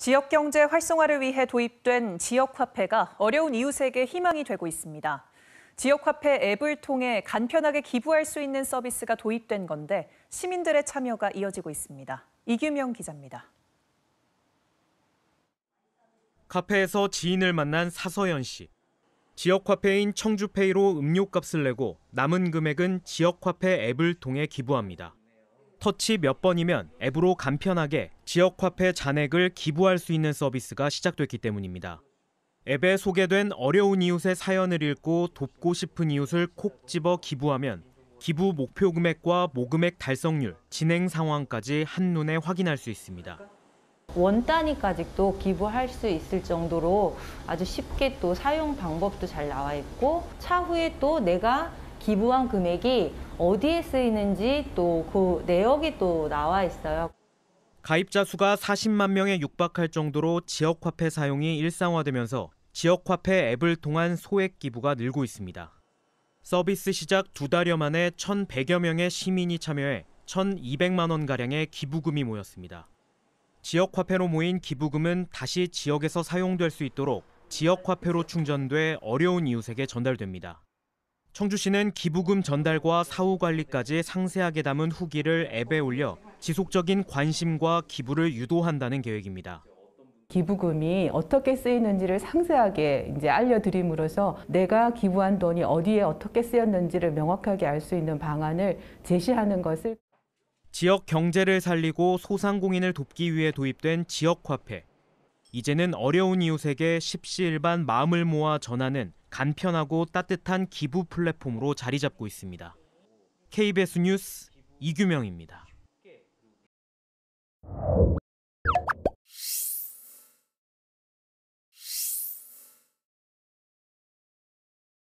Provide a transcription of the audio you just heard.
지역 경제 활성화를 위해 도입된 지역화폐가 어려운 이웃에게 희망이 되고 있습니다. 지역화폐 앱을 통해 간편하게 기부할 수 있는 서비스가 도입된 건데 시민들의 참여가 이어지고 있습니다. 이규명 기자입니다. 카페에서 지인을 만난 사서연 씨. 지역화폐인 청주페이로 음료값을 내고 남은 금액은 지역화폐 앱을 통해 기부합니다. 터치 몇 번이면 앱으로 간편하게 지역화폐 잔액을 기부할 수 있는 서비스가 시작됐기 때문입니다. 앱에 소개된 어려운 이웃의 사연을 읽고 돕고 싶은 이웃을 콕 집어 기부하면 기부 목표 금액과 모금액 달성률, 진행 상황까지 한눈에 확인할 수 있습니다. 원 단위까지도 기부할 수 있을 정도로 아주 쉽게 또 사용 방법도 잘 나와 있고 차후에 또 내가 기부한 금액이 어디에 쓰이는지 또 그 내역이 또 나와 있어요. 가입자 수가 40만 명에 육박할 정도로 지역화폐 사용이 일상화되면서 지역화폐 앱을 통한 소액 기부가 늘고 있습니다. 서비스 시작 두 달여 만에 1,100여 명의 시민이 참여해 1,200만 원가량의 기부금이 모였습니다. 지역화폐로 모인 기부금은 다시 지역에서 사용될 수 있도록 지역화폐로 충전돼 어려운 이웃에게 전달됩니다. 청주시는 기부금 전달과 사후 관리까지 상세하게 담은 후기를 앱에 올려 지속적인 관심과 기부를 유도한다는 계획입니다. 기부금이 어떻게 쓰이는지를 상세하게 이제 알려드림으로써 내가 기부한 돈이 어디에 어떻게 쓰였는지를 명확하게 알 수 있는 방안을 제시하는 것을 지역 경제를 살리고 소상공인을 돕기 위해 도입된 지역 화폐 이제는 어려운 이웃에게 십시일반 마음을 모아 전하는 간편하고 따뜻한 기부 플랫폼으로 자리 잡고 있습니다. KBS 뉴스 이규명입니다.